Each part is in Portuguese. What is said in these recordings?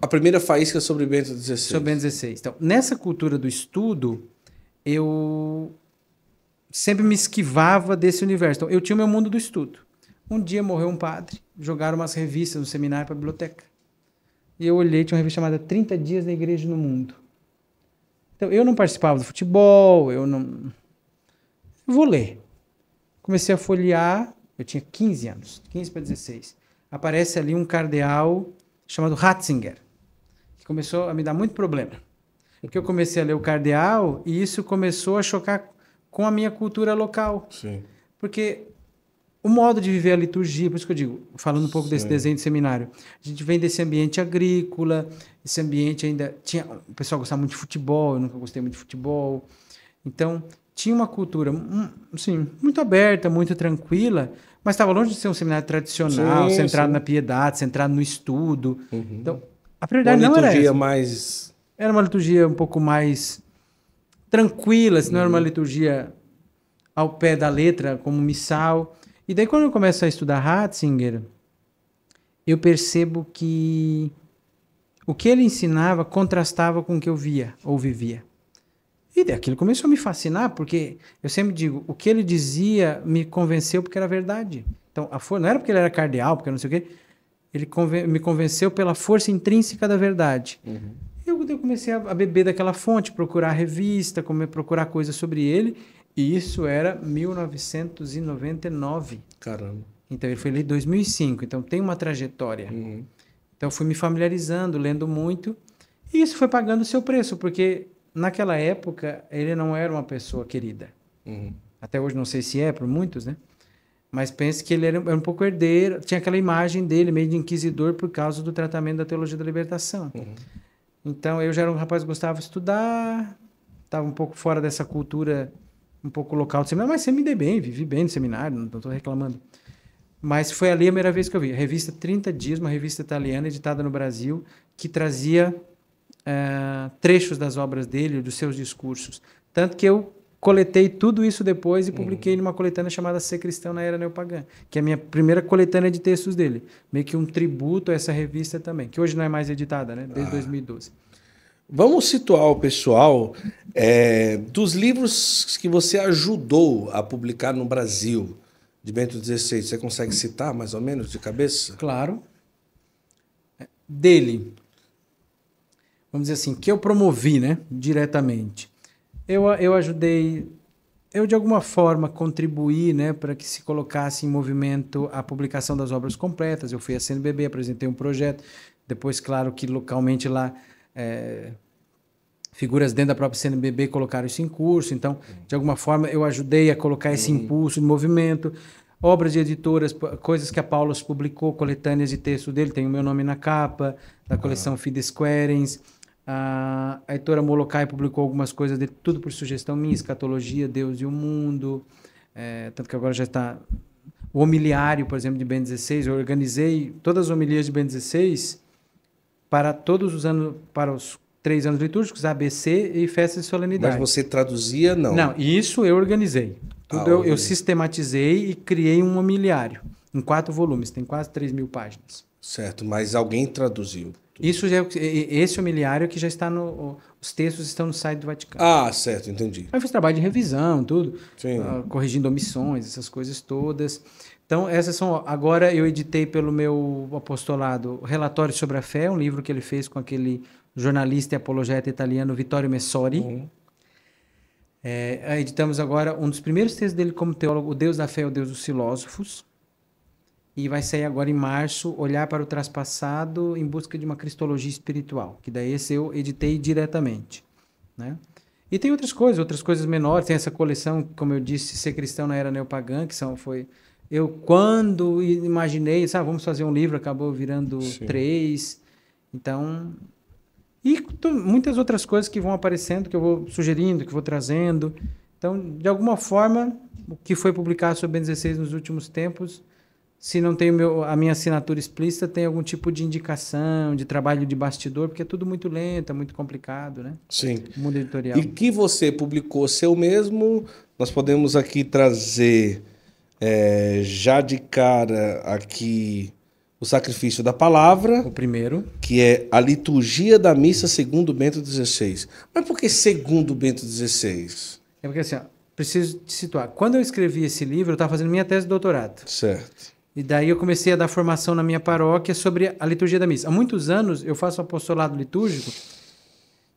a primeira faísca sobre Bento XVI. Sobre Bento XVI. Então, nessa cultura do estudo, eu sempre me esquivava desse universo. Então, eu tinha o meu mundo do estudo. Um dia morreu um padre, jogaram umas revistas no seminário para a biblioteca. E eu olhei, tinha uma revista chamada 30 Dias da Igreja no Mundo. Então, eu não participava do futebol, eu não. vou ler. Comecei a folhear, eu tinha 15 anos, 15 para 16. Aparece ali um cardeal chamado Ratzinger, que começou a me dar muito problema. Porque eu comecei a ler o Cardeal e isso começou a chocar com a minha cultura local. Sim. Porque o modo de viver a liturgia, por isso que eu digo, falando um pouco Sim. desse desenho de seminário, a gente vem desse ambiente agrícola, esse ambiente ainda tinha, o pessoal gostava muito de futebol, eu nunca gostei muito de futebol. Então, tinha uma cultura, hum, assim, muito aberta, muito tranquila, mas estava longe de ser um seminário tradicional, sim, centrado sim. na piedade, centrado no estudo. Uhum. Então, a prioridade não era Uma liturgia mais... Era uma liturgia um pouco mais tranquila, se não era uma uhum. liturgia ao pé da letra, como missal. E daí, quando eu começo a estudar Ratzinger, eu percebo que o que ele ensinava contrastava com o que eu via ou vivia. E aquilo começou a me fascinar, porque eu sempre digo, o que ele dizia me convenceu porque era verdade. Então, a for... não era porque ele era cardeal, porque não sei o quê. Ele conven... me convenceu pela força intrínseca da verdade. Uhum. Eu, comecei a, beber daquela fonte, procurar revista, procurar coisas sobre ele. E isso era 1999. Caramba. Então, ele foi ali em 2005. Então, tem uma trajetória. Uhum. Então, fui me familiarizando, lendo muito. E isso foi pagando o seu preço, porque naquela época, ele não era uma pessoa querida. Uhum. Até hoje não sei se é, para muitos, né? Mas pense que ele era um pouco herdeiro, tinha aquela imagem dele meio de inquisidor por causa do tratamento da teologia da libertação. Uhum. Então eu já era um rapaz que gostava de estudar, estava um pouco fora dessa cultura, um pouco local do seminário, mas sempre me dei bem, vivi bem no seminário, não estou reclamando. Mas foi ali a primeira vez que eu vi. A revista 30 Dias, uma revista italiana editada no Brasil, que trazia é, trechos das obras dele, dos seus discursos. Tanto que eu coletei tudo isso depois e publiquei uhum. numa coletânea chamada Ser Cristão na Era Neopagã, que é a minha primeira coletânea de textos dele. Meio que um tributo a essa revista também, que hoje não é mais editada, né? Desde ah. 2012. Vamos situar o pessoal é, dos livros que você ajudou a publicar no Brasil, de Bento XVI. Você consegue citar mais ou menos de cabeça? Claro. É, dele, vamos dizer assim, que eu promovi, né, diretamente. Eu, eu ajudei, eu de alguma forma contribuí, né, para que se colocasse em movimento a publicação das obras completas. Eu fui à CNBB, apresentei um projeto, depois, claro, que localmente lá é, figuras dentro da própria CNBB colocaram isso em curso. Então, de alguma forma, eu ajudei a colocar esse impulso em movimento. Obras de editoras, coisas que a Paulus publicou, coletâneas de texto dele, tem o meu nome na capa, da coleção ah. Fides Querens. A Heitora Molokai publicou algumas coisas dele, tudo por sugestão minha, Escatologia, Deus e o Mundo. É, tanto que agora já está... O homiliário, por exemplo, de Ben 16, eu organizei todas as homilias de Ben 16 para todos os anos, para os três anos litúrgicos, ABC e festas e solenidades. Mas você traduzia, não? Não, isso eu organizei. Tudo ah, eu, eu, sistematizei e criei um homiliário em quatro volumes, tem quase 3 mil páginas. Certo, mas alguém traduziu? Isso é, esse homiliário é que já está no. Os textos estão no site do Vaticano. Ah, certo, entendi. Aí fiz trabalho de revisão, tudo. Sim. Ah, corrigindo omissões, essas coisas todas. Então, essas são. Agora eu editei pelo meu apostolado Relatório sobre a Fé, um livro que ele fez com aquele jornalista e apologeta italiano Vittorio Messori. Uhum. É, editamos agora um dos primeiros textos dele como teólogo, O Deus da Fé e é o Deus dos Filósofos e vai sair agora em março, Olhar para o Traspassado em Busca de uma Cristologia Espiritual, que daí esse eu editei diretamente, né? E tem outras coisas, outras coisas menores, tem essa coleção, como eu disse, Ser Cristão na Era Neopagã, que são, foi... Eu, quando imaginei, sabe, vamos fazer um livro, acabou virando Sim. três, então... E muitas outras coisas que vão aparecendo, que eu vou sugerindo, que vou trazendo. Então, de alguma forma, o que foi publicado sobre Ben 16 nos últimos tempos se não tem meu, a minha assinatura explícita, tem algum tipo de indicação, de trabalho de bastidor, porque é tudo muito lento, é muito complicado, né? Sim. O mundo editorial. E que você publicou seu mesmo, nós podemos aqui trazer é, já de cara aqui o sacrifício da palavra. O primeiro. Que é a liturgia da missa segundo Bento XVI. Mas por que segundo Bento XVI? É porque assim, ó, preciso te situar. Quando eu escrevi esse livro, eu estava fazendo minha tese de doutorado. Certo. E daí eu comecei a dar formação na minha paróquia sobre a liturgia da missa. Há muitos anos eu faço apostolado litúrgico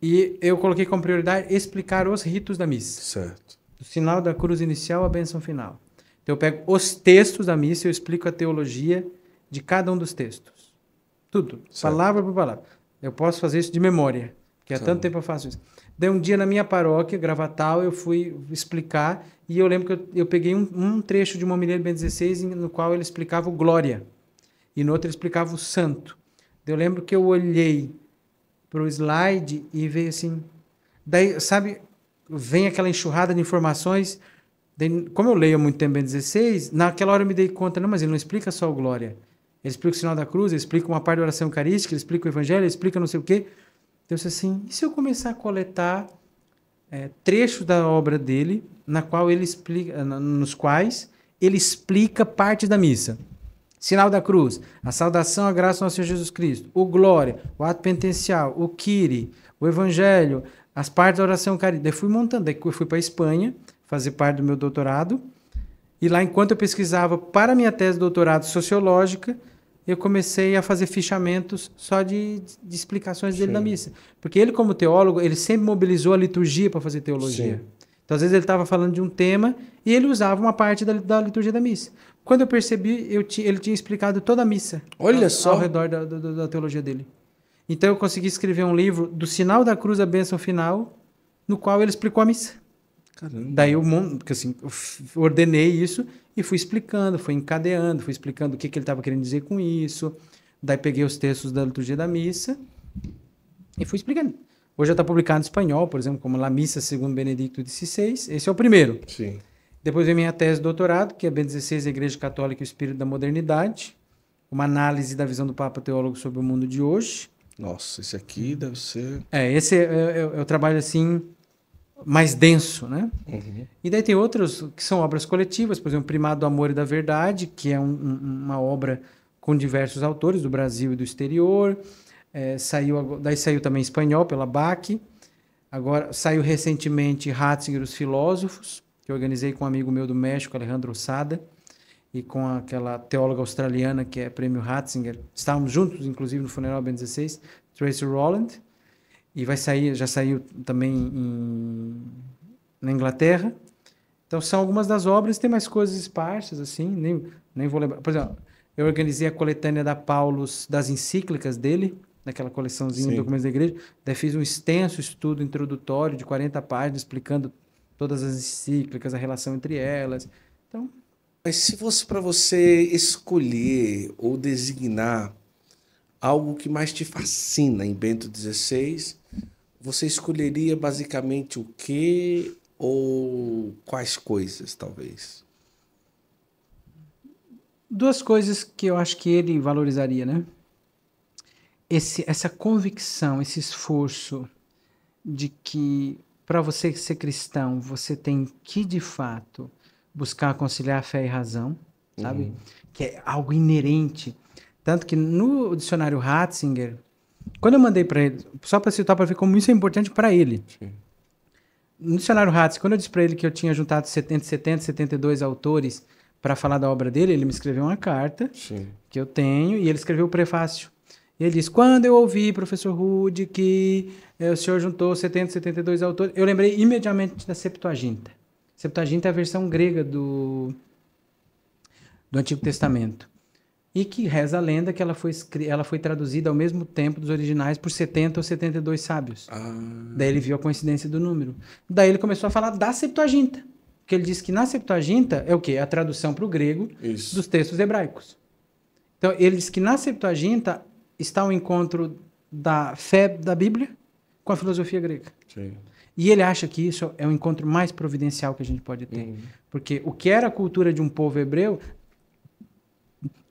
e eu coloquei como prioridade explicar os ritos da missa. Certo. O sinal da cruz inicial à bênção final. Então eu pego os textos da missa e eu explico a teologia de cada um dos textos. Tudo, certo. palavra por palavra. Eu posso fazer isso de memória. Que há Sim. tanto tempo eu faço isso. Daí um dia na minha paróquia, Gravatal, eu fui explicar e eu lembro que eu, eu peguei um, um, trecho de uma Milheiro bem 16 no qual ele explicava o Glória e no outro ele explicava o Santo. Daí eu lembro que eu olhei para o slide e veio assim... Daí, sabe, vem aquela enxurrada de informações. Daí, como eu leio há muito tempo Ben 16, naquela hora eu me dei conta, não, mas ele não explica só o Glória. Ele explica o sinal da cruz, ele explica uma parte da oração eucarística, ele explica o evangelho, ele explica não sei o quê... Deus disse assim: e se eu começar a coletar é, eh, trechos da obra dele, na qual ele explica, nos quais ele explica parte da missa? Sinal da cruz, a saudação, a graça do nosso Senhor Jesus Cristo, o glória, o ato penitencial, o Kyrie, o evangelho, as partes da oração caridade. Daí fui montando, daí fui para a Espanha fazer parte do meu doutorado. E lá, enquanto eu pesquisava para a minha tese de doutorado sociológica, eu comecei a fazer fichamentos só de, de explicações dele Sim. na missa. Porque ele, como teólogo, ele sempre mobilizou a liturgia para fazer teologia. Sim. Então, às vezes, ele estava falando de um tema e ele usava uma parte da, da liturgia da missa. Quando eu percebi, eu ti, ele tinha explicado toda a missa. Olha ao, só! Ao redor da, da, da teologia dele. Então, eu consegui escrever um livro do sinal da cruz à bênção final, no qual ele explicou a missa. Caramba. Daí eu, assim, eu ordenei isso e fui explicando, fui encadeando, fui explicando o que, que ele estava querendo dizer com isso. Daí peguei os textos da liturgia da missa e fui explicando. Hoje já está publicado em espanhol, por exemplo, como La Missa segundo Benedicto XVI. Esse é o primeiro. Sim. Depois vem minha tese de doutorado, que é B16, a Igreja Católica e o Espírito da Modernidade. Uma análise da visão do Papa Teólogo sobre o mundo de hoje. Nossa, esse aqui deve ser... É, esse é o é, é, eu trabalho assim mais denso, né? Uhum. E daí tem outras que são obras coletivas, por exemplo, Primado do Amor e da Verdade, que é um, uma obra com diversos autores do Brasil e do exterior. É, saiu, daí saiu também espanhol pela BAC. Agora saiu recentemente Ratzinger os Filósofos, que eu organizei com um amigo meu do México, Alejandro Sada, e com aquela teóloga australiana que é prêmio Ratzinger. Estávamos juntos, inclusive, no funeral Ben 16, Tracy Rowland e vai sair, já saiu também em, na Inglaterra. Então são algumas das obras, tem mais coisas esparsas assim, nem, nem vou lembrar. Por exemplo, eu organizei a coletânea da Paulus das encíclicas dele, naquela coleçãozinha de documentos da igreja. Daí fiz um extenso estudo introdutório de 40 páginas explicando todas as encíclicas, a relação entre elas. Então, mas se fosse para você escolher ou designar algo que mais te fascina em Bento XVI você escolheria basicamente o que ou quais coisas, talvez? Duas coisas que eu acho que ele valorizaria, né? Esse, essa convicção, esse esforço de que para você ser cristão, você tem que de fato buscar conciliar fé e razão, sabe? Uhum. Que é algo inerente. Tanto que no dicionário Ratzinger, quando eu mandei para ele, só para citar para ver como isso é importante para ele. Sim. No dicionário Hatz, quando eu disse para ele que eu tinha juntado 70, 70 72 autores para falar da obra dele, ele me escreveu uma carta Sim. que eu tenho e ele escreveu o prefácio. E ele diz: Quando eu ouvi, professor Rude, que eh, o senhor juntou 70, 72 autores, eu lembrei imediatamente da Septuaginta. Septuaginta é a versão grega do, do Antigo Testamento e que reza a lenda que ela foi, ela foi traduzida ao mesmo tempo dos originais por 70 ou 72 sábios. Ah. Daí ele viu a coincidência do número. Daí ele começou a falar da Septuaginta, que ele disse que na Septuaginta é o quê? É a tradução para o grego Isso. dos textos hebraicos. Então ele diz que na Septuaginta está o encontro da fé da Bíblia com a filosofia grega. Sim. E ele acha que isso é o encontro mais providencial que a gente pode ter. Uhum. Porque o que era a cultura de um povo hebreu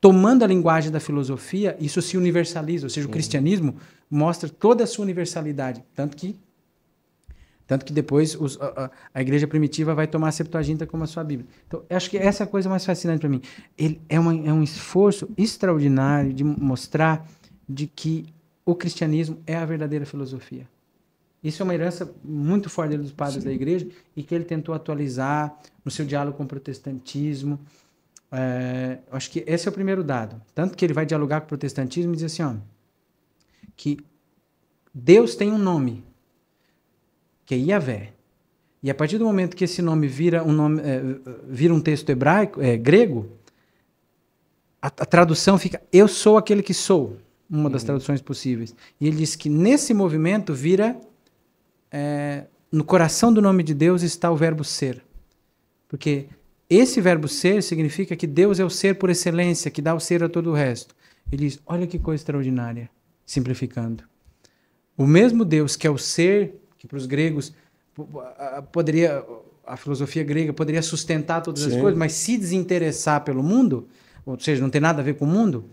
tomando a linguagem da filosofia, isso se universaliza, ou seja, o cristianismo mostra toda a sua universalidade, tanto que tanto que depois os, a, a, igreja primitiva vai tomar a Septuaginta como a sua Bíblia. Então, acho que essa é a coisa mais fascinante para mim. Ele é, uma, é um esforço extraordinário de mostrar de que o cristianismo é a verdadeira filosofia. Isso é uma herança muito forte dos padres Sim. da igreja e que ele tentou atualizar no seu diálogo com o protestantismo é, acho que esse é o primeiro dado. Tanto que ele vai dialogar com o protestantismo e diz assim, ó, que Deus tem um nome, que é Yahvé. E a partir do momento que esse nome vira um, nome, é, vira um texto hebraico, é, grego, a, a, tradução fica eu sou aquele que sou, uma uhum. das traduções possíveis. E ele diz que nesse movimento vira é, no coração do nome de Deus está o verbo ser. Porque esse verbo ser significa que Deus é o ser por excelência, que dá o ser a todo o resto. Ele diz: olha que coisa extraordinária, simplificando. O mesmo Deus que é o ser, que para os gregos poderia a filosofia grega poderia sustentar todas Sim. as coisas, mas se desinteressar pelo mundo, ou seja, não tem nada a ver com o mundo,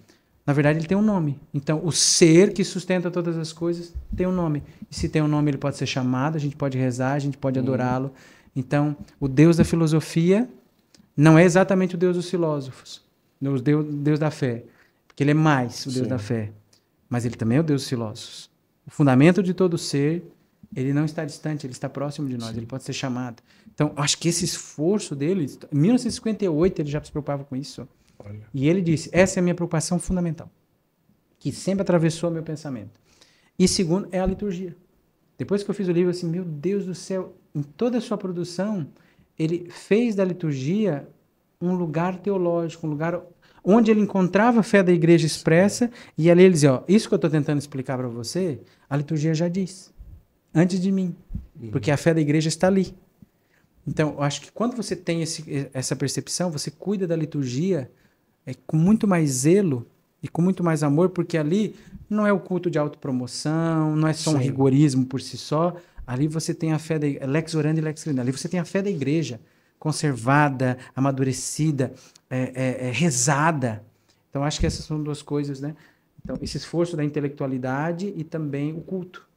na verdade ele tem um nome. Então, o ser que sustenta todas as coisas tem um nome. E se tem um nome, ele pode ser chamado, a gente pode rezar, a gente pode hum. adorá-lo. Então, o Deus da filosofia não é exatamente o Deus dos filósofos, o Deus, Deus da fé, porque ele é mais o Deus Sim. da fé, mas ele também é o Deus dos filósofos. O fundamento de todo ser, ele não está distante, ele está próximo de nós, Sim. ele pode ser chamado. Então, acho que esse esforço dele, em 1958 ele já se preocupava com isso. Olha. E ele disse: essa é a minha preocupação fundamental, que sempre atravessou meu pensamento. E segundo é a liturgia. Depois que eu fiz o livro, assim, meu Deus do céu, em toda a sua produção, ele fez da liturgia um lugar teológico, um lugar onde ele encontrava a fé da igreja expressa, e ali ele dizia, ó, isso que eu estou tentando explicar para você, a liturgia já diz, antes de mim, uhum. porque a fé da igreja está ali. Então, eu acho que quando você tem esse, essa percepção, você cuida da liturgia é, com muito mais zelo e com muito mais amor, porque ali não é o culto de autopromoção, não é só um rigorismo por si só, Ali você tem a fé da lex e lex orandi. Ali você tem a fé da igreja conservada, amadurecida, é, é, é, rezada. Então acho que essas são duas coisas, né? Então esse esforço da intelectualidade e também o culto.